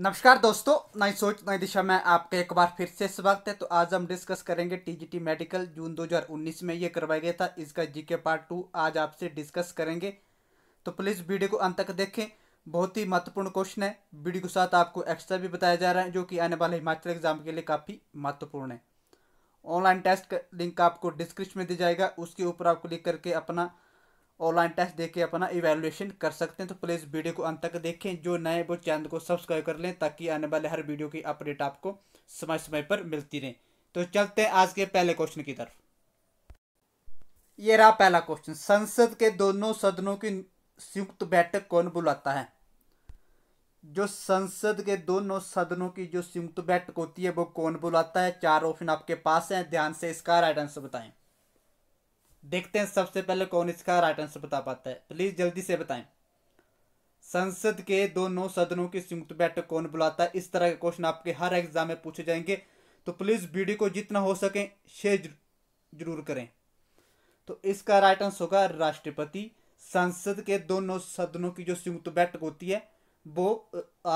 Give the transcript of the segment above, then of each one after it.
नमस्कार दोस्तों नई सोच नई दिशा में आपका एक बार फिर से स्वागत है तो आज हम डिस्कस करेंगे टीजीटी मेडिकल जून 2019 में ये करवाया गया था इसका जीके पार्ट टू आज आपसे डिस्कस करेंगे तो प्लीज़ वीडियो को अंत तक देखें बहुत ही महत्वपूर्ण क्वेश्चन है वीडियो के साथ आपको एक्स्ट्रा भी बताया जा रहा है जो कि आने वाले हिमाचल एग्जाम के लिए काफ़ी महत्वपूर्ण है ऑनलाइन टेस्ट लिंक आपको डिस्क्रिप्शन में दिया जाएगा उसके ऊपर आप क्लिक करके अपना ऑनलाइन टेस्ट देख के अपना इवेल्युएशन कर सकते हैं तो प्लीज़ वीडियो को अंत तक देखें जो नए वो चैनल को सब्सक्राइब कर लें ताकि आने वाले हर वीडियो की अपडेट आपको समय समय पर मिलती रहे तो चलते हैं आज के पहले क्वेश्चन की तरफ ये रहा पहला क्वेश्चन संसद के दोनों सदनों की संयुक्त बैठक कौन बुलाता है जो संसद के दोनों सदनों की जो संयुक्त बैठक होती है वो कौन बुलाता है चार ऑप्शन आपके पास हैं ध्यान से इसका राइट आंसर बताएं देखते हैं सबसे पहले कौन इसका राइट आंसर बता पाता है प्लीज जल्दी से बताएं संसद के दोनों सदनों की संयुक्त बैठक कौन बुलाता है इस तरह के क्वेश्चन आपके हर एग्जाम में पूछे जाएंगे तो प्लीज वीडियो को जितना हो सके शेयर जरूर करें तो इसका राइट आंसर होगा राष्ट्रपति संसद के दोनों सदनों की जो संयुक्त बैठक होती है वो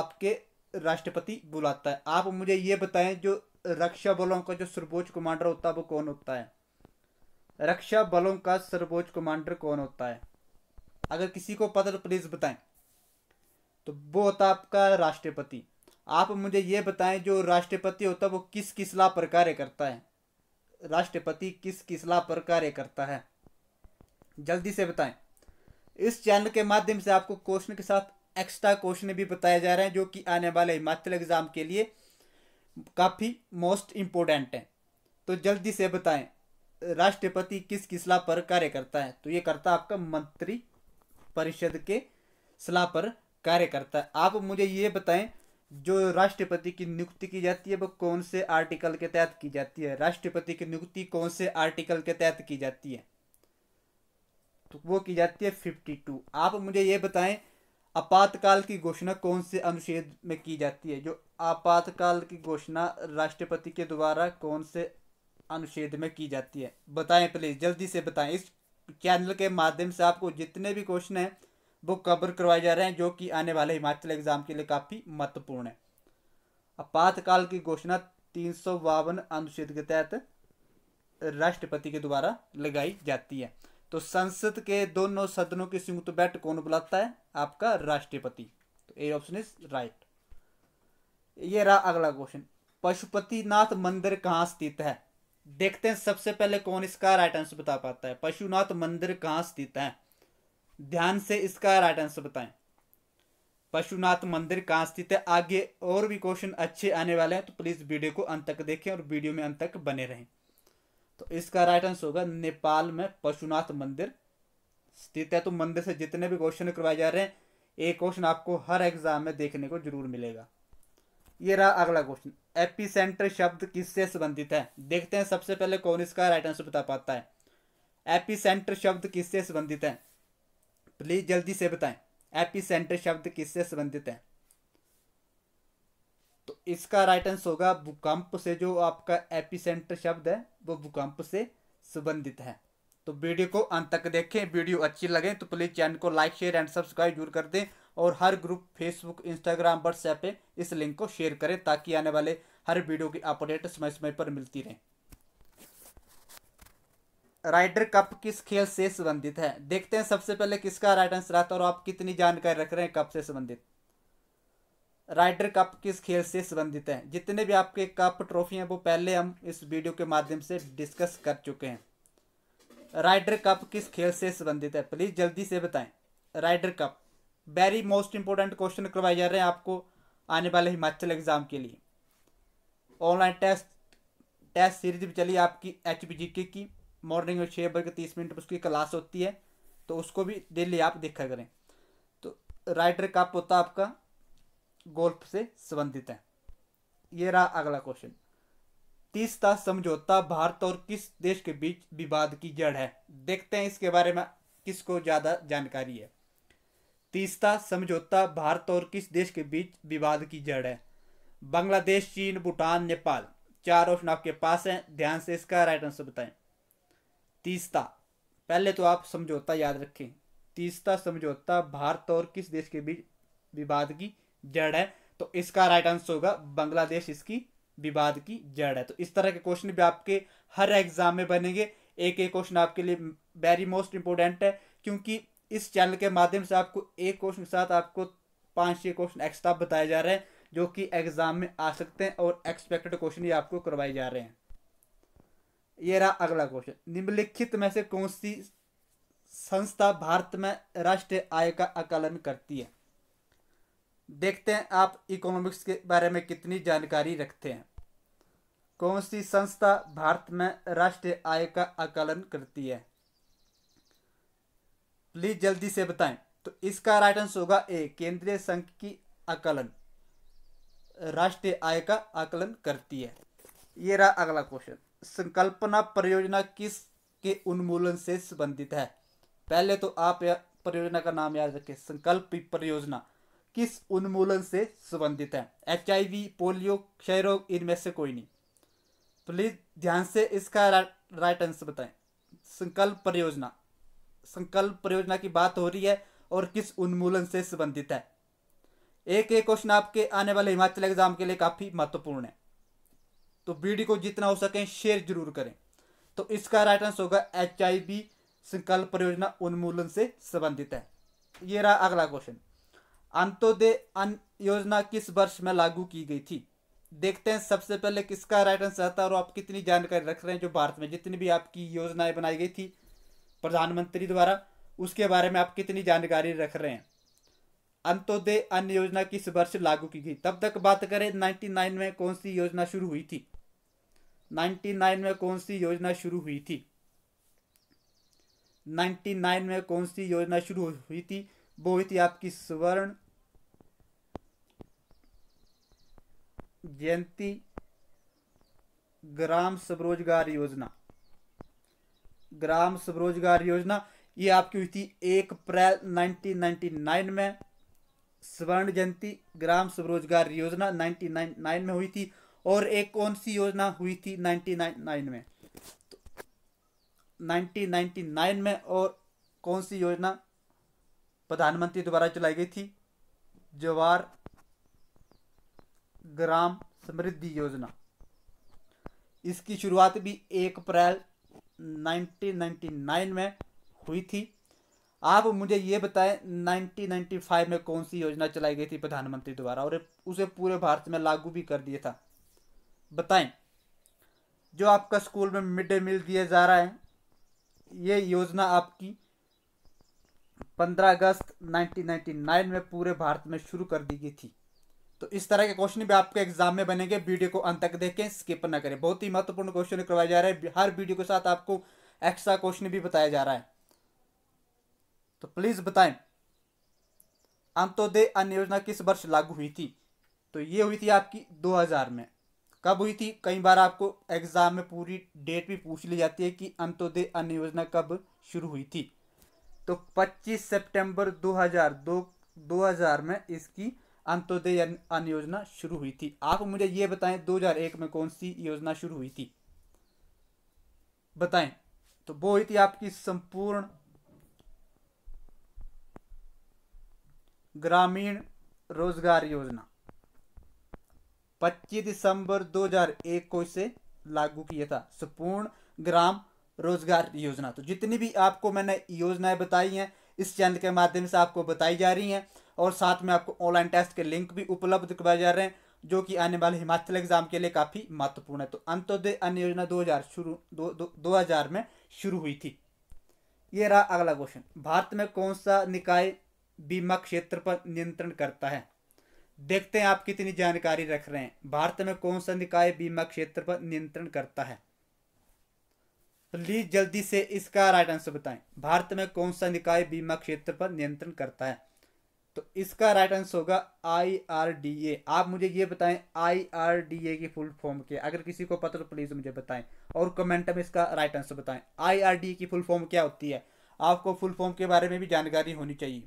आपके राष्ट्रपति बुलाता है आप मुझे ये बताएं जो रक्षा बलों का जो सर्वोच्च कमांडर होता है वो कौन होता है रक्षा बलों का सर्वोच्च कमांडर कौन होता है अगर किसी को पता तो प्लीज़ बताएं तो वो होता आपका राष्ट्रपति आप मुझे ये बताएं जो राष्ट्रपति होता है वो किस किस पर कार्य करता है राष्ट्रपति किस किस पर कार्य करता है जल्दी से बताएं इस चैनल के माध्यम से आपको क्वेश्चन के साथ एक्स्ट्रा क्वेश्चन भी बताए जा रहे हैं जो कि आने वाले हिमाचल एग्ज़ाम के लिए काफ़ी मोस्ट इम्पोर्टेंट हैं तो जल्दी से बताएं राष्ट्रपति किस सलाह पर कार्य करता है तो ये करता आपका मंत्री परिषद के सलाह पर कार्य करता है आप मुझे ये बताएं जो राष्ट्रपति की नियुक्ति की जाती है वो कौन से आर्टिकल के तहत की जाती है राष्ट्रपति की नियुक्ति कौन से आर्टिकल के तहत की जाती है तो वो की जाती है फिफ्टी टू आप मुझे ये बताएं आपातकाल की घोषणा कौन से अनुच्छेद में की जाती है जो आपातकाल की घोषणा राष्ट्रपति के द्वारा कौन से अनुच्छेद में की जाती है बताएं प्लीज़ जल्दी से बताएं इस चैनल के माध्यम से आपको जितने भी क्वेश्चन हैं वो कवर करवाए जा रहे हैं जो कि आने वाले हिमाचल एग्जाम के लिए काफ़ी महत्वपूर्ण है आपातकाल की घोषणा तीन सौ बावन अनुच्छेद के तहत राष्ट्रपति के द्वारा लगाई जाती है तो संसद के दोनों सदनों की संयुक्त बैठक कौन बुलाता है आपका राष्ट्रपति तो ए ऑप्शन इज राइट ये रहा अगला क्वेश्चन पशुपतिनाथ मंदिर कहाँ स्थित है देखते हैं सबसे पहले कौन इसका राइट आंसर बता पाता है पशुनाथ मंदिर कहां स्थित है ध्यान से इसका राइट आंसर बताएं पशुनाथ मंदिर कहां स्थित है आगे और भी क्वेश्चन अच्छे आने वाले हैं तो प्लीज़ वीडियो को अंत तक देखें और वीडियो में अंत तक बने रहें तो इसका राइट आंसर होगा नेपाल में पशुनाथ मंदिर स्थित है तो मंदिर से जितने भी क्वेश्चन करवाए जा रहे हैं ये क्वेश्चन आपको हर एग्जाम में देखने को जरूर मिलेगा ये रहा अगला क्वेश्चन एपिसेंटर शब्द किससे संबंधित है देखते हैं सबसे पहले कौन इसका राइट आंसर बता पाता है एपिसेंटर शब्द किससे संबंधित है प्लीज जल्दी से बताएं एपिसेंटर शब्द किससे संबंधित है तो इसका राइट आंसर होगा भूकंप से जो आपका एपिसेंटर शब्द है वो भूकंप से संबंधित है तो वीडियो को अंत तक देखें वीडियो अच्छी लगे तो प्लीज़ चैनल को लाइक शेयर एंड सब्सक्राइब जरूर कर दें और हर ग्रुप फेसबुक इंस्टाग्राम व्हाट्सएप पे इस लिंक को शेयर करें ताकि आने वाले हर वीडियो की अपडेट समय समय पर मिलती रहे राइडर कप किस खेल से संबंधित है देखते हैं सबसे पहले किसका राइट आंसर आता है और आप कितनी जानकारी रख रहे हैं कप से संबंधित राइडर कप किस खेल से संबंधित है जितने भी आपके कप ट्रॉफी हैं वो पहले हम इस वीडियो के माध्यम से डिस्कस कर चुके हैं राइडर कप किस खेल से संबंधित है प्लीज़ जल्दी से बताएं Ryder Cup very most important question करवाए जा रहे हैं आपको आने वाले हिमाचल एग्ज़ाम के लिए ऑनलाइन टेस्ट टेस्ट सीरीज भी चली आपकी एच पी जी के की मॉर्निंग में छः बज के तीस मिनट पर उसकी क्लास होती है तो उसको भी डेली आप देखा करें तो राइडर कप होता है आपका गोल्फ से संबंधित है ये रहा अगला क्वेश्चन तीसता समझौता भारत और किस देश के बीच विवाद की जड़ है देखते हैं इसके बारे में किसको ज़्यादा जानकारी है तीसरा समझौता भारत और किस देश के बीच विवाद की जड़ है बांग्लादेश चीन भूटान नेपाल चार ऑप्शन आपके पास हैं ध्यान से इसका राइट आंसर बताएं तीसता पहले तो आप समझौता याद रखें तीसता समझौता भारत और किस देश के बीच विवाद की जड़ है तो इसका राइट आंसर होगा बांग्लादेश इसकी विवाद की जड़ है तो इस तरह के क्वेश्चन भी आपके हर एग्जाम में बनेंगे एक एक क्वेश्चन आपके लिए वेरी मोस्ट इंपोर्टेंट है क्योंकि इस चैनल के माध्यम से आपको एक क्वेश्चन के साथ आपको पाँच छः क्वेश्चन एक्स्ट्रा बताए जा रहे हैं जो कि एग्ज़ाम में आ सकते हैं और एक्सपेक्टेड क्वेश्चन ये आपको करवाए जा रहे हैं ये रहा अगला क्वेश्चन निम्नलिखित में से कौन सी संस्था भारत में राष्ट्रीय आय का आकलन करती है देखते हैं आप इकोनॉमिक्स के बारे में कितनी जानकारी रखते हैं कौन सी संस्था भारत में राष्ट्रीय आय का आकलन करती है प्लीज़ जल्दी से बताएं तो इसका राइट आंसर होगा ए केंद्रीय संघ की आकलन राष्ट्रीय आय का आकलन करती है ये रहा अगला क्वेश्चन संकल्पना परियोजना किस के उन्मूलन से संबंधित है पहले तो आप परियोजना का नाम याद रखें संकल्प परियोजना किस उन्मूलन से संबंधित है एच आई वी पोलियो इनमें से कोई नहीं प्लीज ध्यान से इसका राइट आंसर बताएं संकल्प परियोजना संकल्प परियोजना की बात हो रही है और किस उन्मूलन से संबंधित है एक एक क्वेश्चन आपके आने वाले हिमाचल एग्जाम के लिए काफ़ी महत्वपूर्ण है तो वीडियो को जितना हो सके शेयर जरूर करें तो इसका राइट आंसर होगा एच आई बी संकल्प परियोजना उन्मूलन से संबंधित है ये रहा अगला क्वेश्चन अंत्योदय अन्न योजना किस वर्ष में लागू की गई थी देखते हैं सबसे पहले किसका राइट आंसर आता है और आप कितनी जानकारी रख रहे हैं जो भारत में जितनी भी आपकी योजनाएं बनाई गई थी प्रधानमंत्री द्वारा उसके बारे में आप कितनी जानकारी रख रहे हैं अंत्योदय अन्न योजना किस वर्ष लागू की गई तब तक बात करें नाइन में कौन सी योजना शुरू हुई थी नाइन में कौन सी योजना शुरू हुई थी नाइन में कौन सी योजना शुरू हुई थी वो हुई थी आपकी स्वर्ण जयंती ग्राम स्वरोजगार योजना ग्राम स्वरोजगार योजना ये आपकी हुई थी एक अप्रैल 1999 में स्वर्ण जयंती ग्राम स्वरोजगार योजना 1999 में हुई थी और एक कौन सी योजना हुई थी 1999 में तो 1999 में और कौन सी योजना प्रधानमंत्री द्वारा चलाई गई थी जवार ग्राम समृद्धि योजना इसकी शुरुआत भी एक अप्रैल 1999 में हुई थी आप मुझे ये बताएं 1995 में कौन सी योजना चलाई गई थी प्रधानमंत्री द्वारा और उसे पूरे भारत में लागू भी कर दिया था बताएं जो आपका स्कूल में मिड डे मील दिया जा रहा है ये योजना आपकी 15 अगस्त 1999 में पूरे भारत में शुरू कर दी गई थी तो इस तरह के क्वेश्चन भी आपके एग्जाम में बनेंगे वीडियो को अंत तक देखें स्किप ना करें बहुत ही महत्वपूर्ण क्वेश्चन करवाया जा रहा है हर वीडियो के साथ आपको एक्स्ट्रा क्वेश्चन भी बताया जा रहा है तो प्लीज़ बताएं अंत्योदय अन्न योजना किस वर्ष लागू हुई थी तो ये हुई थी आपकी 2000 में कब हुई थी कई बार आपको एग्जाम में पूरी डेट भी पूछ ली जाती है कि अंत्योदय अन्न योजना कब शुरू हुई थी तो 25 सितंबर 2002 दो 2000 में इसकी अंत्योदय अन्न योजना शुरू हुई थी आप मुझे ये बताएं 2001 में कौन सी योजना शुरू हुई थी बताएं तो वो हुई थी आपकी संपूर्ण ग्रामीण रोजगार योजना 25 दिसंबर 2001 को इसे लागू किया था संपूर्ण ग्राम रोजगार योजना तो जितनी भी आपको मैंने योजनाएं बताई हैं इस चैनल के माध्यम से आपको बताई जा रही हैं और साथ में आपको ऑनलाइन टेस्ट के लिंक भी उपलब्ध करवाए जा रहे हैं जो कि आने वाले हिमाचल एग्जाम के लिए काफ़ी महत्वपूर्ण है तो अंत्योदय अन्न योजना दो हजार शुरू दो, दो हजार में शुरू हुई थी ये रहा अगला क्वेश्चन भारत में कौन सा निकाय बीमा क्षेत्र पर नियंत्रण करता है देखते हैं आप कितनी जानकारी रख रहे हैं भारत में कौन सा निकाय बीमा क्षेत्र पर नियंत्रण करता है प्लीज तो जल्दी से इसका राइट आंसर बताएं भारत में कौन सा निकाय बीमा क्षेत्र पर नियंत्रण करता है तो इसका राइट आंसर होगा आई आर डी ए आप मुझे ये बताएं आई आर डी ए की फुल फॉर्म क्या अगर किसी को पता तो प्लीज़ मुझे बताएं और कमेंट में इसका राइट आंसर बताएं आई आर डी ए की फुल फॉर्म क्या होती है आपको फुल फॉर्म के बारे में भी जानकारी होनी चाहिए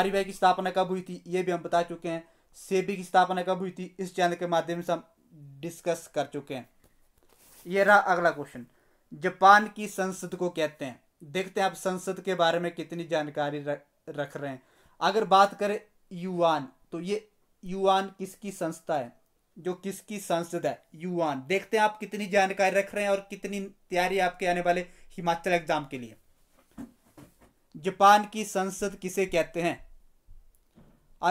आर की स्थापना कब हुई थी ये भी हम बता चुके हैं सेबी की स्थापना कब हुई थी इस चैनल के माध्यम से हम डिस्कस कर चुके हैं ये रहा अगला क्वेश्चन जापान की संसद को कहते हैं देखते हैं आप संसद के बारे में कितनी जानकारी रख रख रहे हैं अगर बात करें युआन तो ये युआन किसकी संस्था है जो किसकी संसद है युआन देखते हैं आप कितनी जानकारी रख रहे हैं और कितनी तैयारी आपके आने वाले हिमाचल एग्जाम के लिए जापान की संसद किसे कहते हैं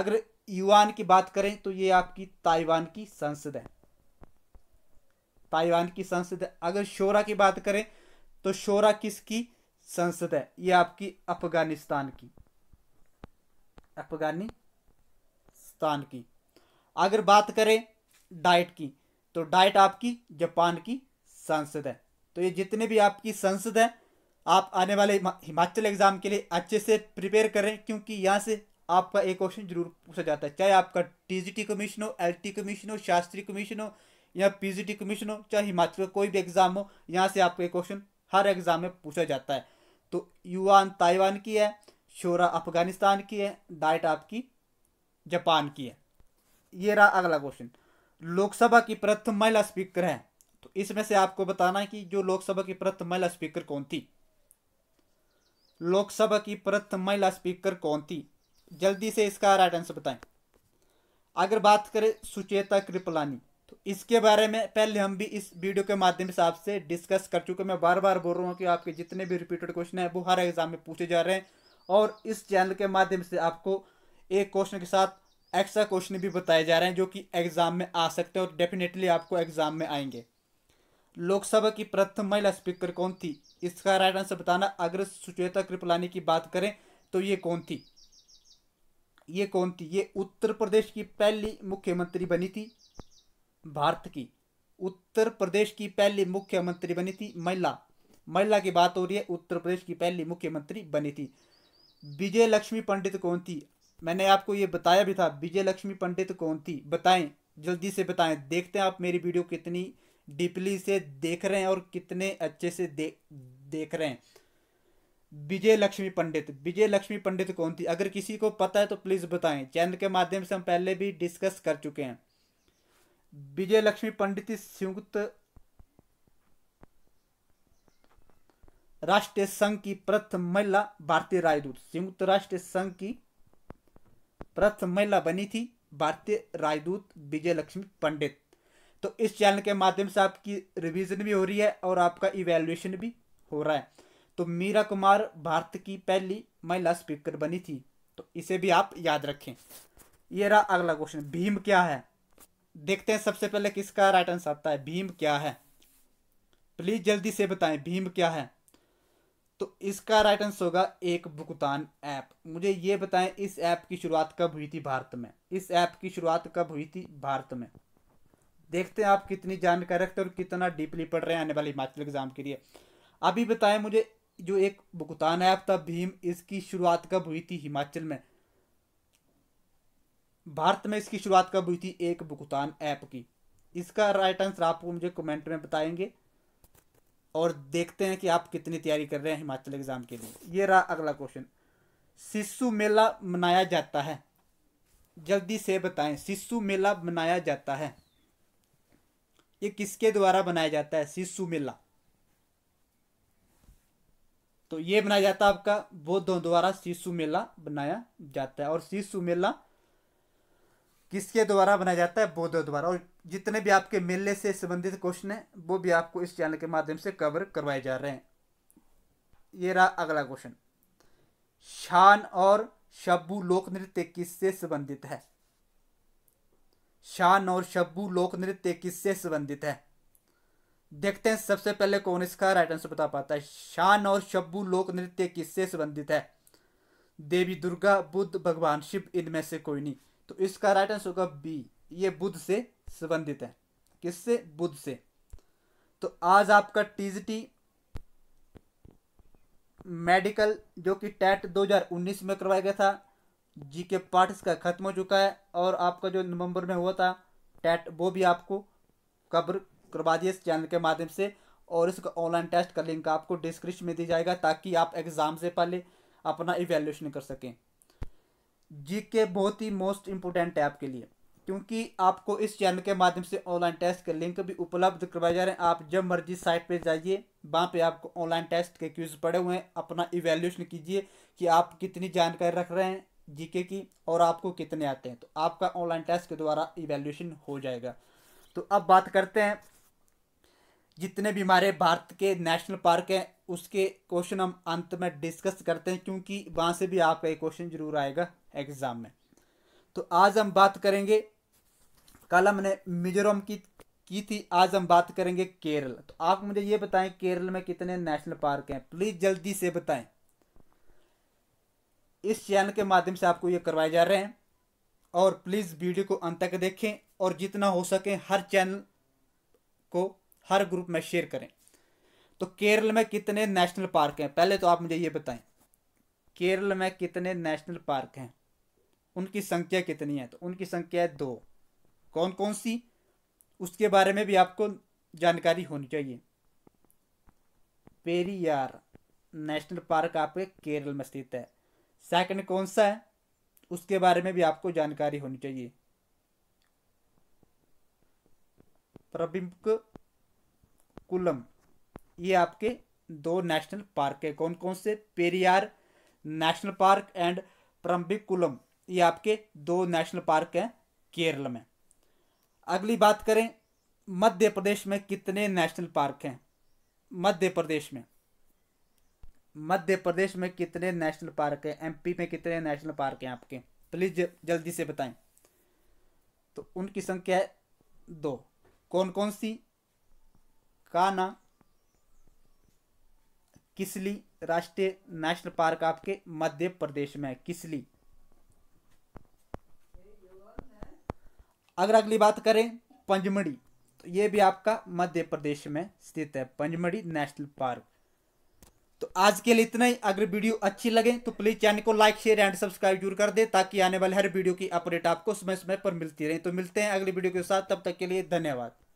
अगर युआन की बात करें तो ये आपकी ताइवान की संसद है ताइवान की संसद है अगर शोरा की बात करें तो शोरा किसकी संसद है ये आपकी अफगानिस्तान की अफगानिस्तान की अगर बात करें डाइट की तो डाइट आपकी जापान की संसद है तो ये जितने भी आपकी संसद है आप आने वाले हिमाचल एग्ज़ाम के लिए अच्छे से प्रिपेयर करें क्योंकि यहाँ से आपका एक क्वेश्चन जरूर पूछा जाता है चाहे आपका टीजीटी कमीशन हो एलटी कमीशन हो शास्त्री कमीशन हो या पीजीटी कमीशन हो चाहे हिमाचल का कोई भी एग्ज़ाम हो यहाँ से आपको एक क्वेश्चन हर एग्ज़ाम में पूछा जाता है तो युआन ताइवान की है शोरा अफगानिस्तान की है डाइट आपकी जापान की है ये रहा अगला क्वेश्चन लोकसभा की प्रथम महिला स्पीकर है तो इसमें से आपको बताना है कि जो लोकसभा की प्रथम महिला स्पीकर कौन थी लोकसभा की प्रथम महिला स्पीकर कौन थी जल्दी से इसका राइट आंसर बताएं अगर बात करें सुचेता कृपलानी तो इसके बारे में पहले हम भी इस वीडियो के माध्यम से आपसे डिस्कस कर चुके मैं बार बार बोल रहा हूँ कि आपके जितने भी रिपीटेड क्वेश्चन हैं वो हर एग्जाम में पूछे जा रहे हैं और इस चैनल के माध्यम से आपको एक क्वेश्चन के साथ एक्स्ट्रा क्वेश्चन भी बताए जा रहे हैं जो कि एग्जाम में आ सकते हैं और डेफिनेटली आपको एग्जाम में आएंगे लोकसभा की प्रथम महिला स्पीकर कौन थी इसका राइट आंसर बताना अगर सुचेता कृपलानी की बात करें तो ये कौन थी ये कौन थी ये उत्तर प्रदेश की पहली मुख्यमंत्री बनी थी भारत की उत्तर प्रदेश की पहली मुख्यमंत्री बनी थी महिला महिला की बात हो रही है उत्तर प्रदेश की पहली मुख्यमंत्री बनी थी विजय लक्ष्मी पंडित कौन थी मैंने आपको ये बताया भी था विजय लक्ष्मी पंडित कौन थी बताएं जल्दी से बताएं देखते हैं आप मेरी वीडियो कितनी डीपली से देख रहे हैं और कितने अच्छे से दे, देख रहे हैं विजय लक्ष्मी पंडित विजय लक्ष्मी पंडित कौन थी अगर किसी को पता है तो प्लीज़ बताएं चैनल के माध्यम से हम पहले भी डिस्कस कर चुके हैं विजय लक्ष्मी पंडित संयुक्त राष्ट्र संघ की प्रथम महिला भारतीय राजदूत संयुक्त राष्ट्र संघ की प्रथम महिला बनी थी भारतीय राजदूत विजय लक्ष्मी पंडित तो इस चैनल के माध्यम से आपकी रिवीजन भी हो रही है और आपका इवेल्युएशन भी हो रहा है तो मीरा कुमार भारत की पहली महिला स्पीकर बनी थी तो इसे भी आप याद रखें ये रहा अगला क्वेश्चन भीम क्या है देखते हैं सबसे पहले किसका राइट आंसर आता है भीम क्या है प्लीज जल्दी से बताएं भीम क्या है तो इसका राइट आंसर होगा एक भुगतान ऐप मुझे ये बताएं इस ऐप की शुरुआत कब हुई थी भारत में इस ऐप की शुरुआत कब हुई थी भारत में देखते हैं आप कितनी जानकारी रखते हैं और कितना डीपली पढ़ रहे हैं आने वाले हिमाचल एग्जाम के लिए अभी बताएं मुझे जो एक भुगतान ऐप था भीम इसकी शुरुआत कब हुई थी हिमाचल में भारत में इसकी शुरुआत कब हुई थी एक भुगतान ऐप की इसका राइट आंसर आपको मुझे कमेंट में बताएंगे और देखते हैं कि आप कितनी तैयारी कर रहे हैं हिमाचल एग्ज़ाम के लिए ये रहा अगला क्वेश्चन शिशु मेला मनाया जाता है जल्दी से बताएं शिशु मेला मनाया जाता है ये किसके द्वारा बनाया जाता है शिशु मेला तो ये बनाया जाता है आपका बौद्धों द्वारा शिशु मेला बनाया जाता है और शिशु मेला किसके द्वारा बनाया जाता है बोधो द्वारा और जितने भी आपके मेले से संबंधित क्वेश्चन हैं वो भी आपको इस चैनल के माध्यम से कवर करवाए जा रहे हैं ये रहा अगला क्वेश्चन शान और शब्बू लोक नृत्य किससे संबंधित है शान और शब्बू लोक नृत्य किससे संबंधित है देखते हैं सबसे पहले कौन इसका राइट आंसर बता पाता है शान और शब्बू लोक नृत्य किससे संबंधित है देवी दुर्गा बुद्ध भगवान शिव इनमें से कोई नहीं तो इसका राइट आंसर होगा बी ये बुद्ध से संबंधित है किससे बुद्ध से तो आज आपका टीजीटी मेडिकल जो कि टेट 2019 में करवाया गया था जी के पार्ट इसका खत्म हो चुका है और आपका जो नवंबर में हुआ था टेट वो भी आपको कवर करवा दिया इस चैनल के माध्यम से और इसका ऑनलाइन टेस्ट का लिंक आपको डिस्क्रिप्शन में दी जाएगा ताकि आप एग्ज़ाम से पहले अपना इवेल्यूशन कर सकें जी के बहुत ही मोस्ट इम्पोर्टेंट है आपके लिए क्योंकि आपको इस चैनल के माध्यम से ऑनलाइन टेस्ट के लिंक भी उपलब्ध करवाए जा रहे हैं आप जब मर्जी साइट पे जाइए वहाँ पे आपको ऑनलाइन टेस्ट के क्यूज पड़े हुए हैं अपना इवेल्यूशन कीजिए कि आप कितनी जानकारी रख रहे हैं जीके की और आपको कितने आते हैं तो आपका ऑनलाइन टेस्ट के द्वारा इवेल्यूशन हो जाएगा तो अब बात करते हैं जितने भी हमारे भारत के नेशनल पार्क हैं उसके क्वेश्चन हम अंत में डिस्कस करते हैं क्योंकि वहाँ से भी आपका एक क्वेश्चन जरूर आएगा एग्ज़ाम में तो आज हम बात करेंगे कल हमने मिजोरम की की थी आज हम बात करेंगे केरल तो आप मुझे ये बताएं केरल में कितने नेशनल पार्क हैं प्लीज़ जल्दी से बताएं इस चैनल के माध्यम से आपको ये करवाए जा रहे हैं और प्लीज़ वीडियो को अंत तक देखें और जितना हो सके हर चैनल को हर ग्रुप में शेयर करें तो केरल में कितने नेशनल पार्क हैं पहले तो आप मुझे ये बताएं केरल में कितने नेशनल पार्क हैं उनकी संख्या कितनी है तो उनकी संख्या है दो कौन कौन सी उसके बारे में भी आपको जानकारी होनी चाहिए पेरियार नेशनल पार्क आपके केरल में स्थित है सेकंड कौन सा है उसके बारे में भी आपको जानकारी होनी चाहिए प्रबिम्ब कुलम ये आपके दो नेशनल पार्क है कौन कौन से पेरियार नेशनल पार्क एंड कुलम ये आपके दो नेशनल पार्क हैं केरल में अगली बात करें मध्य प्रदेश में कितने नेशनल पार्क हैं मध्य प्रदेश में मध्य प्रदेश में कितने नेशनल पार्क हैं एमपी में कितने नेशनल पार्क हैं आपके प्लीज़ जल्दी से बताएं तो उनकी संख्या है दो कौन कौन सी काना किसली राष्ट्रीय नेशनल पार्क आपके मध्य प्रदेश में है किसली अगर अगली बात करें पंजमढ़ी तो ये भी आपका मध्य प्रदेश में स्थित है पंजमढ़ी नेशनल पार्क तो आज के लिए इतना ही अगर वीडियो अच्छी लगे तो प्लीज़ चैनल को लाइक शेयर एंड सब्सक्राइब जरूर कर दे ताकि आने वाले हर वीडियो की अपडेट आपको समय समय पर मिलती रहे तो मिलते हैं अगली वीडियो के साथ तब तक के लिए धन्यवाद